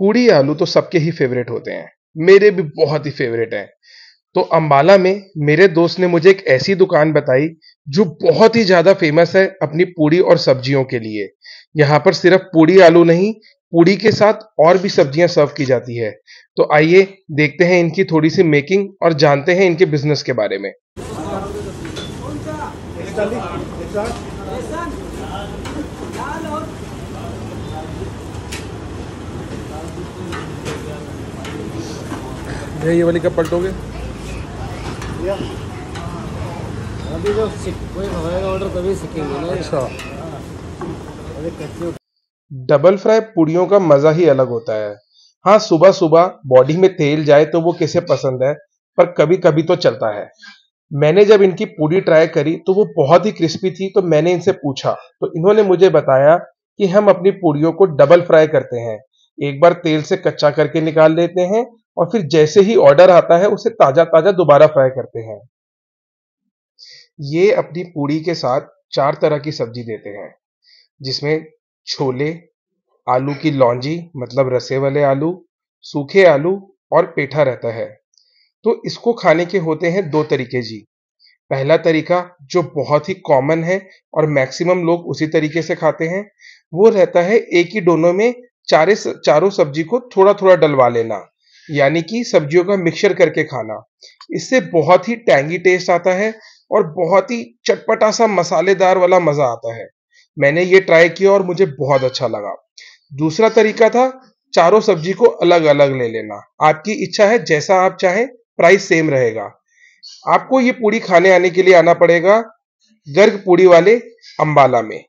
पूड़ी आलू तो सबके ही फेवरेट होते हैं मेरे भी बहुत ही फेवरेट हैं तो अम्बाला में मेरे दोस्त ने मुझे एक ऐसी दुकान बताई जो बहुत ही ज़्यादा फेमस है अपनी पूड़ी और सब्जियों के लिए यहाँ पर सिर्फ पूड़ी आलू नहीं पूड़ी के साथ और भी सब्जियां सर्व की जाती है तो आइए देखते हैं इनकी थोड़ी सी मेकिंग और जानते हैं इनके बिजनेस के बारे में ये ये वाली कब पलटोगे अभी जो तो कोई ऑर्डर तभी सीखेंगे ना अच्छा डबल हाँ। फ्राई पूड़ियों का मजा ही अलग होता है हाँ सुबह सुबह बॉडी में तेल जाए तो वो किसे पसंद है पर कभी कभी तो चलता है मैंने जब इनकी पूड़ी ट्राई करी तो वो बहुत ही क्रिस्पी थी तो मैंने इनसे पूछा तो इन्होंने मुझे बताया कि हम अपनी पूड़ियों को डबल फ्राई करते हैं एक बार तेल से कच्चा करके निकाल लेते हैं और फिर जैसे ही ऑर्डर आता है उसे ताज़ा ताज़ा दोबारा फ्राई करते हैं ये अपनी पूड़ी के साथ चार तरह की सब्जी देते हैं जिसमें छोले आलू की लौंजी मतलब रसे वाले आलू सूखे आलू और पेठा रहता है तो इसको खाने के होते हैं दो तरीके जी पहला तरीका जो बहुत ही कॉमन है और मैक्सिमम लोग उसी तरीके से खाते हैं वो रहता है एक ही डोनो में चारे चारों सब्जी को थोड़ा थोड़ा डलवा लेना यानी कि सब्जियों का मिक्सचर करके खाना इससे बहुत ही टैंगी टेस्ट आता है और बहुत ही चटपटा सा मसालेदार वाला मज़ा आता है मैंने ये ट्राई किया और मुझे बहुत अच्छा लगा दूसरा तरीका था चारों सब्जी को अलग अलग ले लेना आपकी इच्छा है जैसा आप चाहें प्राइस सेम रहेगा आपको ये पूड़ी खाने आने के लिए आना पड़ेगा गर्ग पूड़ी वाले अम्बाला में